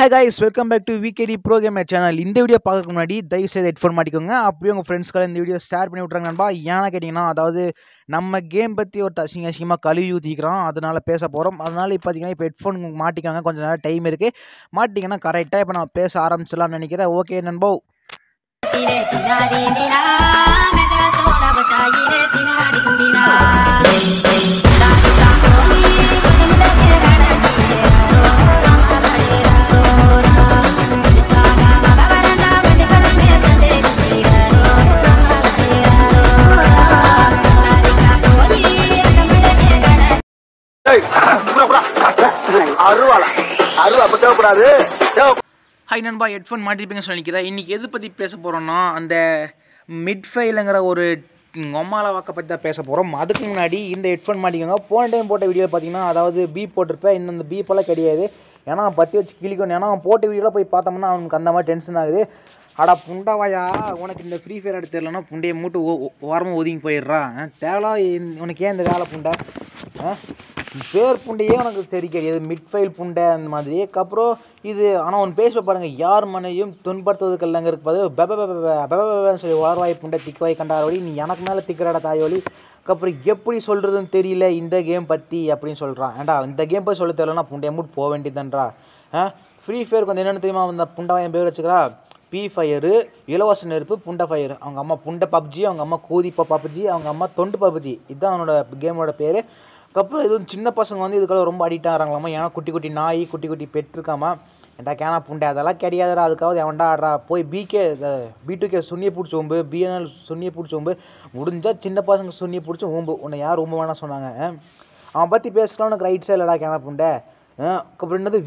high guys welcome back to VKD pro gamer channel இந்த video பார்க்குறதுக்கு முன்னாடி தயவு செய்து ஹெட்ஃபோன் மாட்டிக்கோங்க அப்படியே உங்கள் ஃப்ரெண்ட்ஸ்க்காக இந்த வீடியோ ஷேர் பண்ணி விட்றாங்க நண்பா ஏன்னா கேட்டிங்கன்னா அதாவது நம்ம கேம் பற்றி ஒரு தசிங்க அசிங்கமாக கழுவி ஊற்றிக்கிறோம் அதனால் பேச போகிறோம் அதனால் இப்போ பார்த்தீங்கன்னா இப்போ ஹெட்ஃபோன் மாட்டிக்காங்க கொஞ்சம் நேரம் டைம் இருக்குது மாட்டிங்கன்னா கரெக்டாக இப்போ நான் பேச ஆரம்பிச்சலாம்னு நினைக்கிறேன் ஓகே நண்போ நம்ம தேவைப்படாது ஹாய் நண்பா ஹெட்ஃபோன் மாட்டிருப்பீங்கன்னு சொல்லிக்கிறேன் இன்றைக்கி எது பற்றி பேச போகிறோன்னா அந்த மிட்ஃபைலுங்கிற ஒரு ஒம்மால வாக்கை பற்றி தான் பேச போகிறோம் அதுக்கு முன்னாடி இந்த ஹெட்ஃபோன் மாட்டிக்கோங்க போன டைம் போட்ட வீடியோ பார்த்தீங்கன்னா அதாவது பீப் போட்டிருப்பேன் இன்னும் அந்த பீப்பெல்லாம் கிடையாது ஏன்னா பற்றி வச்சு கிளிக்கணும் ஏன்னா அவன் போட்ட வீடியோவில் போய் பார்த்தோம்னா அவனுக்கு அந்த மாதிரி டென்ஷன் ஆகுது அடா புண்டாவாயா உனக்கு இந்த ஃப்ரீ ஃபயர் எடுத்து தெரிலனா புண்டையை மூட்டு ஓரமாக ஒதுங்கி போயிடுறான் தேவலா உனக்கு ஏன் இந்த வேலை புண்டா பேர் புண்டையே உனக்கு சரி கிடையாது மிட்ஃபைல் புண்டை அந்த மாதிரி அப்புறம் இது ஆனால் உன் பேச பாருங்கள் யார் மனையும் துன்படுத்துவதற்கு இல்லைங்க இருப்பது பெபபெபன்னு சொல்லி வளர்வாய் புண்டை திக்குவாய் கண்டாரோடி நீ எனக்கு மேலே திக்கிறாடா தாயோலி அதுக்கப்புறம் எப்படி சொல்கிறதுன்னு தெரியல இந்த கேம் பற்றி அப்படின்னு சொல்கிறான் ஏண்டா இந்த கேம் போய் சொல்ல தெரியலனா புண்டை மூட் போக வேண்டியதுன்றா ஆ ஃப்ரீ ஃபயர் வந்து என்னென்னு தெரியுமா அந்த புண்டாவை என் பேர் வச்சுக்கிறா பி ஃபயரு இலவச நெருப்பு புண்டை ஃபயர் அவங்க அம்மா புண்டை பப்ஜி அவங்க அம்மா கூதிப்பா பப்ஜி அவங்க அம்மா தொண்டு பப்ஜி இதுதான் அவனோட கேமோட பேர் அதுக்கப்புறம் எதுவும் சின்ன பசங்க வந்து இதுக்கெல்லாம் ரொம்ப அடிக்ட் ஆகிறாங்களாமா ஏன்னா குட்டி குட்டி நாய் குட்டி குட்டி பெட் இருக்காமா ஏன்டா கேனா புண்டை அதெல்லாம் கிடையாதுடா அதுக்காவது எவன்டா ஆடுறா போய் பிகே பி டூ கே சுண்ணியை பிடிச்ச ஓம்பு பிஎன்எல் சுண்ணியை பிடிச்ச ஓம்பு முடிஞ்சால் சின்ன பசங்க சுண்ணியை பிடிச்சி ஓம்பு உன்னை யார் ரொம்ப வேணாம் சொன்னாங்க அவன் பற்றி பேசுகிறான் உனக்கு ரைட்ஸே இல்லைடா கேனா புண்டை அப்புறம் என்னது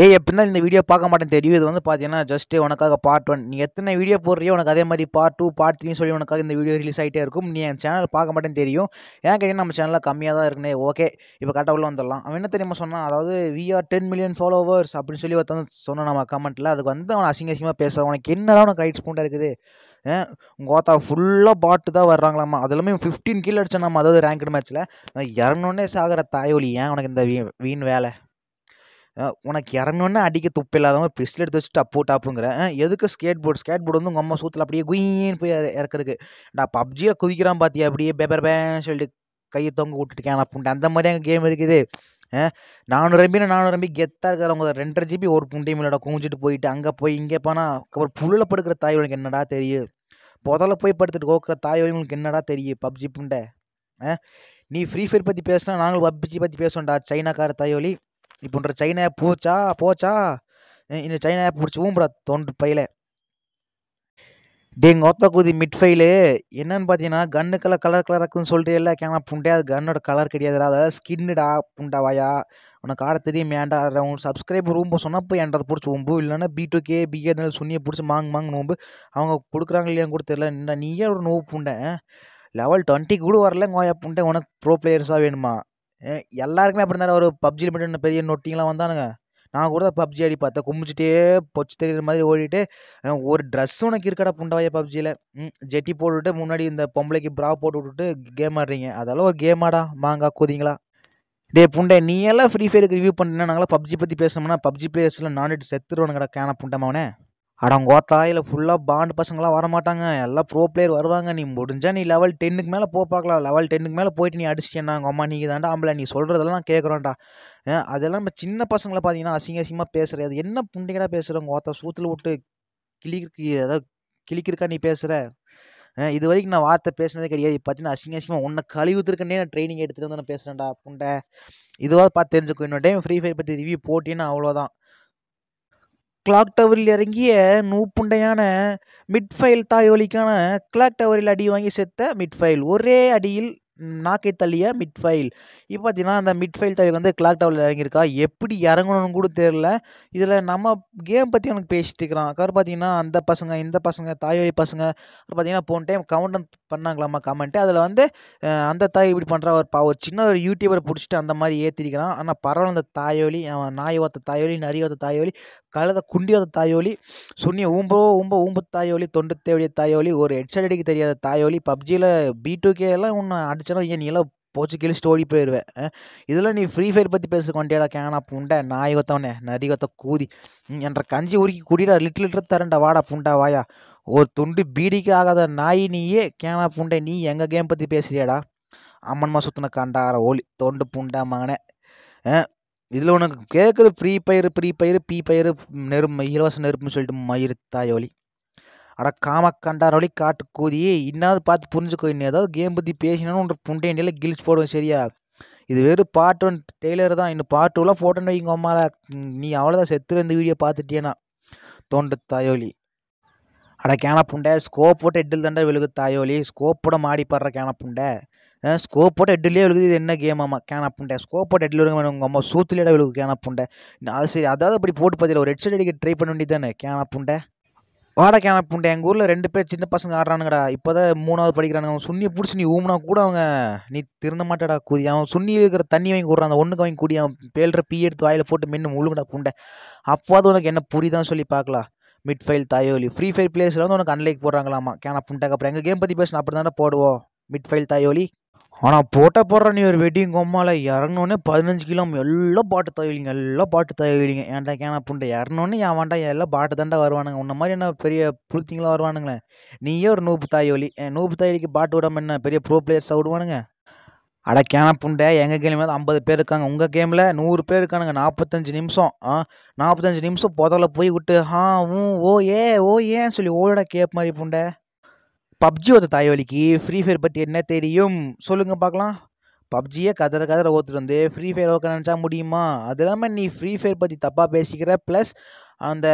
ஏ எப்படின்னா இந்த வீடியோ பார்க்க மாட்டேன் தெரியும் இது வந்து பார்த்தீங்கன்னா ஜஸ்ட்டு உனக்காக பார்ட் ஒன் நீ எத்தனை வீடியோ போடுறியோ உனக்கு அதே மாதிரி பார்ட் டூ பார்ட் த்ரீ சொல்லி உனக்காக இந்த வீடியோ ரிலீஸ் ஆகிட்டே இருக்கும் நீ என் சேனல் பார்க்க மாட்டேன்னு தெரியும் ஏன் கேட்டீங்கன்னா நம்ம சேனலில் கம்மியாக தான் இருக்குனே ஓகே இப்போ கரெக்டாக உள்ள வந்துடலாம் அவன் என்ன தெரியுமா சொன்னான் அதாவது we are ten million followers அப்படின்னு சொல்லி ஒருத்தன் சொன்னோம் நம்ம கமெண்ட்டில் அதுக்கு வந்து அவன் அசிங்க அசிங்கமாக பேசுகிறான் உனக்கு என்னதான் உனக்கு ரைட்ஸ் பூண்டாக இருக்குது உங்கள் ஓத்தா ஃபுல்லாக பாட்டு தான் வர்றாங்களாம்மா அது எல்லாமே ஃபிஃப்டீன் கீழே அடிச்சோம் நம்ம அதாவது ரேங்க்டு மேட்ச்சில் இறங்கணுன்னே சாகிற ஒளி ஏன் உனக்கு இந்த வீண் வேலை உனக்கு இறங்கணுன்னா அடிக்க துப்பு இல்லாதவங்க பிஸ்டில் எடுத்து வச்சுட்டு அப்போ டாப்புங்கிற எதுக்கு ஸ்கேட் போர்டு ஸ்கேட் போர்டு வந்து உங்கள் அம்மா சூத்தில் அப்படியே குயின் போய் இறக்குறதுக்கு நான் பப்ஜியில் குதிக்கிறான் பார்த்தியா அப்படியே பேப்பர் பேன் சொல்லிட்டு கையை தொங்க விட்டுருக்கேன் அப்படின்ட்டு அந்த மாதிரி எங்கள் கேம் இருக்குது நானூறு எம்பி நானூறு ரம்பி கெத்தாக இருக்கிறவங்க ரெண்டரை ஜிபி ஒரு புண்டி மேலோட குஞ்சிட்டு போயிட்டு அங்கே போய் இங்கே போனால் அப்புறம் புல்லில் படுக்கிற தாய் உனக்கு என்னடா தெரியும் புதல போய் படுத்துட்டு கோக்கிற தாய் உங்களுக்கு என்னடா தெரியும் பப்ஜி புண்டை நீ ஃப்ரீ ஃபயர் பற்றி பேசினா நாங்களும் பப்ஜி பற்றி பேசுவோம்டா சைனாக்கார தாயோலி இப்போன்ற சைனா போச்சா போச்சா இந்த சைனா பிடிச்சி ஊம்புடா தோன்று பையில டேங்க ஒத்த குதி மிட் ஃபைலு என்னன்னு பார்த்தீங்கன்னா கன்னுக்கெல்லாம் கலர் கலர் இருக்குதுன்னு சொல்லிட்டு எல்லாம் கேமரா புண்டையாது அது கன்னோட கலர் கிடையாதுடா அதாவது ஸ்கின்னுடா புண்டா வாயா உனக்கு ஆட தெரியும் ஏன்டா உனக்கு சப்ஸ்கிரைபர் ரூம்பு சொன்னால் போய் என்றதை பிடிச்சி ஓம்பு இல்லைன்னா பி டூ கே பிஎன்எல் சுன்னியை பிடிச்சி மாங் மாங் நோம்பு அவங்க கொடுக்குறாங்க இல்லையான்னு கூட தெரியல நீயே ஒரு நோவு பூண்டேன் லெவல் டுவெண்ட்டி கூட வரல கோயா புண்டேன் உனக்கு ப்ரோ பிளேயர்ஸாக வேணுமா எல்லாருக்குமே அப்படி இருந்தாலும் ஒரு பப்ஜியில் மட்டும் பெரிய நொட்டிங்கெலாம் வந்தானுங்க நான் கூட பப்ஜி அடி பார்த்தேன் கும்பிச்சிட்டே பொச்சு தெரியுற மாதிரி ஓடிட்டு ஒரு ட்ரெஸ் உனக்கு இருக்கடா புண்டவாய பப்ஜியில் ஜெட்டி போட்டுவிட்டு முன்னாடி இந்த பொம்பளைக்கு ப்ரா போட்டு விட்டுட்டு கேம் ஆடுறீங்க அதெல்லாம் ஒரு கேமாடா மாங்கா கூதிங்களா டே புண்டை நீ எல்லாம் ஃப்ரீ ஃபயருக்கு ரிவ்யூ பண்ணினா நாங்களாம் பப்ஜி பற்றி பேசணும்னா பப்ஜி பிளேயர்ஸில் நான்வெஜ் செத்துருவானுங்கடா கேன புண்டமாவனே அடங்கோத்தா இல்லை ஃபுல்லாக பாண்டு பசங்களாம் வரமாட்டாங்க எல்லாம் ப்ரோ பிளேயர் வருவாங்க நீ முடிஞ்சால் நீ லெவல் டென்னுக்கு மேலே போ பார்க்கலாம் லெவல் டென்னுக்கு மேலே போயிட்டு நீ அடிச்சிட்டேன் உங்கள் அம்மா நீங்கள் தாண்டா ஆம்பளை நீ சொல்கிறதெல்லாம் நான் கேட்குறோன்டா அதெல்லாம் நம்ம சின்ன பசங்களை பார்த்தீங்கன்னா அசிங்க அசிங்கமாக பேசுகிற அது என்ன புண்டிகடாக பேசுகிறோம் கோத்தா சூத்தில் விட்டு கிளிக்கு ஏதாவது கிளிக்கிருக்கா நீ பேசுகிற இது வரைக்கும் நான் வார்த்தை பேசுனதே கிடையாது பார்த்தீங்கன்னா அசிங்க அசிங்கமாக உன்னை கழிவுத்திருக்கனே நான் ட்ரைனிங் எடுத்துகிட்டு வந்து நான் பேசுகிறேன்டா புண்டை இதுவாக பார்த்து தெரிஞ்சுக்கோ இன்னொரு டைம் ஃப்ரீ ஃபயர் பற்றி ரிவ்யூ போட்டின்னு அவ்வளோதான் கிளாக் டவரில் இறங்கிய நூப்புண்டையான மிட்ஃபைல் தாயோலிக்கான கிளாக் டவரில் அடி வாங்கி செத்த மிட்ஃபைல் ஒரே அடியில் நாக்கை தள்ளிய மிட் ஃபைல் இப்போ பார்த்தீங்கன்னா அந்த மிட் ஃபைல் தள்ளி வந்து கிளாக் டவுல் இறங்கியிருக்கா எப்படி இறங்கணும்னு கூட தெரில இதில் நம்ம கேம் பற்றி எனக்கு பேசிட்டு இருக்கிறான் அக்கார் பார்த்தீங்கன்னா அந்த பசங்க இந்த பசங்க தாய்வழி பசங்க அப்புறம் பார்த்தீங்கன்னா போன டைம் கவுண்டன் பண்ணாங்களாமா கமெண்ட்டு அதில் வந்து அந்த தாய் இப்படி பண்ணுற ஒரு பா ஒரு சின்ன ஒரு யூடியூபரை பிடிச்சிட்டு அந்த மாதிரி ஏற்றிருக்கிறான் ஆனால் பரவாயில்ல அந்த வழி அவன் நாய் ஓத்த தாயொலி நரி ஓத்த தாயொலி கழுத குண்டி ஓத்த வழி சுண்ணி ஊம்போ ஊம்போ ஊம்பு வழி தொண்டு தாய் வழி ஒரு ஹெட்செட் அடிக்க தெரியாத வழி பப்ஜியில் பி டூ கே எல்லாம் ஒன்று அடிச்சு ஆரம்பிச்சேன்னா ஐயா நீ எல்லாம் போச்சு கீழே ஸ்டோரி போயிடுவேன் இதெல்லாம் நீ ஃப்ரீ ஃபயர் பற்றி பேச கொண்டேடா கேனா புண்டை நாய் ஒத்தவனே நரி ஒத்த கூதி என்ற கஞ்சி உருக்கி குடிடா லிட்டர் லிட்டர் தரண்டா வாடா புண்டா வாயா ஒரு துண்டு பீடிக்கு ஆகாத நாய் நீயே கேனா புண்டை நீ எங்கள் கேம் பற்றி பேசுறியாடா அம்மன்மா சுற்றின கண்டார ஓலி தொண்டு புண்டா மகனே இதில் உனக்கு கேட்குது ஃப்ரீ பயிர் ஃப்ரீ பயிர் பீ பயிர் நெருப்பு இலவச நெருப்புன்னு சொல்லிட்டு தாய் ஓலி அட காம வழி காட்டு கூதி இன்னாவது பார்த்து புரிஞ்சுக்கோ இன்னும் ஏதாவது கேம் பற்றி பேசினாலும் உன் புண்டை இண்டியில் கில்ஸ் போடுவோம் சரியா இது வெறும் பார்ட் ஒன் டெய்லர் தான் இன்னும் பார்ட் டூலாம் போட்டோன்னு வைங்க அம்மால நீ அவ்வளோதான் செத்து இந்த வீடியோ பார்த்துட்டியேனா தோன்ற தாயோலி அட கேன புண்டை ஸ்கோப் போட்டு எட்டில் தண்டா விழுகு தாயோலி ஸ்கோப் போட மாடி படுற கேன புண்டை ஸ்கோப் போட்டு எட்டுலேயே விழுகுது இது என்ன கேம் ஆமாம் கேன புண்டை ஸ்கோப் போட்டு எட்டில் விழுங்க உங்கள் அம்மா சூத்துலேயே விழுகு கேன புண்டை அது சரி அதாவது அப்படி போட்டு பார்த்தீங்களா ஒரு ஹெட்செட் அடிக்க ட்ரை பண்ண வேண்டியது தானே கேன புண்டை வாடகையான புண்டை எங்கள் ஊரில் ரெண்டு பேர் சின்ன பசங்க ஆடுறானுங்கடா இப்போ தான் மூணாவது படிக்கிறானுங்க அவன் சுண்ணியை பிடிச்சி நீ ஊமுனா கூட அவங்க நீ திருந்த மாட்டேடா கூதி அவன் சுண்ணி இருக்கிற தண்ணி வாங்கி கூடுறான் அந்த ஒன்றுக்கு வாங்கி கூடி அவன் பேல்ற பீ எடுத்து வாயில் போட்டு மென்று முழுங்கடா பூண்டை அப்போது உனக்கு என்ன புரியுதான்னு சொல்லி பார்க்கலாம் மிட் ஃபைல் தாயோலி ஃப்ரீ ஃபயர் பிளேஸில் வந்து உனக்கு அன்லைக் போடுறாங்களாமா கேனா புண்டாக்கு அப்புறம் எங்கள் கேம் பற்றி பேசினா அப்படி தானே போடுவோம் மிட் ஃபைல் தாயோலி ஆனால் போட்டால் போடுற நீ ஒரு வெட்டிங் கொம்மால இறங்கினோடனே பதினஞ்சு கிலோ எல்லாம் பாட்டு தகவலிங்க எல்லாம் பாட்டு தகவலிங்க ஏன்டா கேனா புண்டை இறங்கினோடனே என் வேண்டாம் எல்லாம் பாட்டு தாண்டா வருவானுங்க உன்ன மாதிரி என்ன பெரிய புளுத்திங்களாக வருவானுங்களேன் நீயே ஒரு நூப்பு என் நூப்பு தாயொலிக்கு பாட்டு விடாமல் என்ன பெரிய ப்ரோ பிளேயர்ஸாக விடுவானுங்க அட கேன புண்டை எங்கள் கேம் ஐம்பது பேர் இருக்காங்க உங்கள் கேமில் நூறு பேர் இருக்கானுங்க நாற்பத்தஞ்சு நிமிஷம் ஆ நாற்பத்தஞ்சு நிமிஷம் புதல போய் விட்டு ஹா ஊ ஓ ஏ ஓ ஏன்னு சொல்லி ஓட கேப் மாதிரி புண்டை பப்ஜியோட தாய்வலிக்கு ஃப்ரீ ஃபயர் பற்றி என்ன தெரியும் சொல்லுங்கள் பார்க்கலாம் பப்ஜியை கதற கதற ஓத்துட்டு வந்து ஃப்ரீ ஃபயர் ஓக்க நினச்சா முடியுமா அது இல்லாமல் நீ ஃப்ரீ ஃபயர் பற்றி தப்பாக பேசிக்கிற ப்ளஸ் அந்த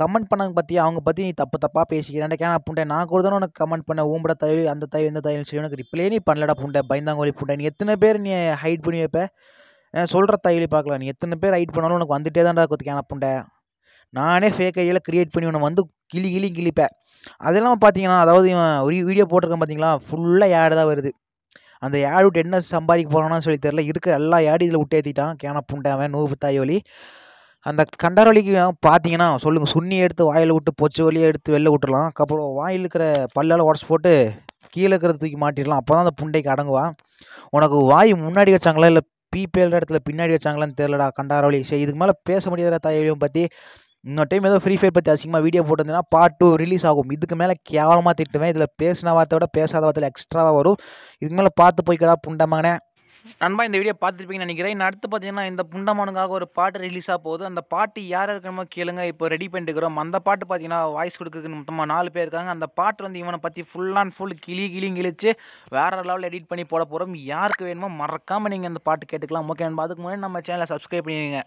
கமெண்ட் பண்ணாங்க பற்றி அவங்க பற்றி நீ தப்பு தப்பாக பேசிக்கிறேன் கேன் புண்டை நான் கூட தானே உனக்கு கமெண்ட் பண்ண ஊம்பட தயவு அந்த தயவு எந்த தயவு சொல்லி உனக்கு ரிப்ளே நீ பண்ணலடா புண்டை பயந்தாங்கோலி புண்டை நீ எத்தனை பேர் நீ ஹைட் பண்ணி வைப்ப சொல்கிற தயவு பார்க்கலாம் நீ எத்தனை பேர் ஹைட் பண்ணாலும் உனக்கு வந்துட்டே தான்டா கேன புண்டை நானே ஃபேக் ஐடியில் க்ரியேட் பண்ணி உன்னை வந்து கிளி கிளி கிளிப்பேன் அதெல்லாம் பார்த்தீங்கன்னா அதாவது இவன் ஒரு வீடியோ போட்டிருக்கான் பார்த்தீங்களா ஃபுல்லாக ஏடு தான் வருது அந்த ஏடு விட்டு என்ன சம்பாதிக்க போகிறான்னு சொல்லி தெரில இருக்கிற எல்லா ஏடு இதில் விட்டு ஏற்றிட்டான் கேன புண்டாவன் நூபு தாயோலி அந்த வலிக்கு பார்த்தீங்கன்னா சொல்லுங்கள் சுண்ணி எடுத்து வாயில் விட்டு பொச்சு வழியை எடுத்து வெளில விட்டுடலாம் அப்புறம் வாயில் இருக்கிற பல்லால் உடச்சி போட்டு கீழே இருக்கிறத தூக்கி மாட்டிடலாம் அப்போ தான் அந்த புண்டைக்கு அடங்குவான் உனக்கு வாய் முன்னாடி வச்சாங்களா இல்லை பிபிஎல் இடத்துல பின்னாடி வச்சாங்களான்னு தெரிலடா கண்டாரவழி சரி இதுக்கு மேலே பேச முடியாத தாயோலியும் பற்றி இன்னொரு டைம் ஏதோ ஃப்ரீ ஃபயர் பற்றி அதிகமாக வீடியோ போட்டிருந்தேன்னா பார்ட் டூ ரிலீஸ் ஆகும் இதுக்கு மேலே கேவலமாக திட்டுவேன் இதில் பேசின வார்த்தை விட பேசாத வார்த்தையில் எக்ஸ்ட்ராவாக வரும் இதுக்கு மேலே பார்த்து போய்க்கடா புண்டமானே நண்பா இந்த வீடியோ பார்த்துருப்பீங்கன்னு நினைக்கிறேன் அடுத்து பார்த்தீங்கன்னா இந்த புண்டமானுக்காக ஒரு பாட்டு ரிலீஸாக போகுது அந்த பாட்டு யார் இருக்கணுமோ கேளுங்க இப்போ ரெடி பண்ணிட்டுக்கிறோம் அந்த பாட்டு பார்த்தீங்கன்னா வாய்ஸ் கொடுக்குறதுக்கு மொத்தமாக நாலு பேர் இருக்காங்க அந்த பாட்டு வந்து இவனை பற்றி ஃபுல் அண்ட் ஃபுல் கிளி கிளி கிழிச்சு வேறு லெவலில் எடிட் பண்ணி போட போகிறோம் யாருக்கு வேணுமோ மறக்காமல் நீங்கள் அந்த பாட்டு கேட்டுக்கலாம் ஓகே நண்பா அதுக்கு முன்னாடி நம்ம சேனலை சப்ஸ்கிரைப் பண்ணிடுங்க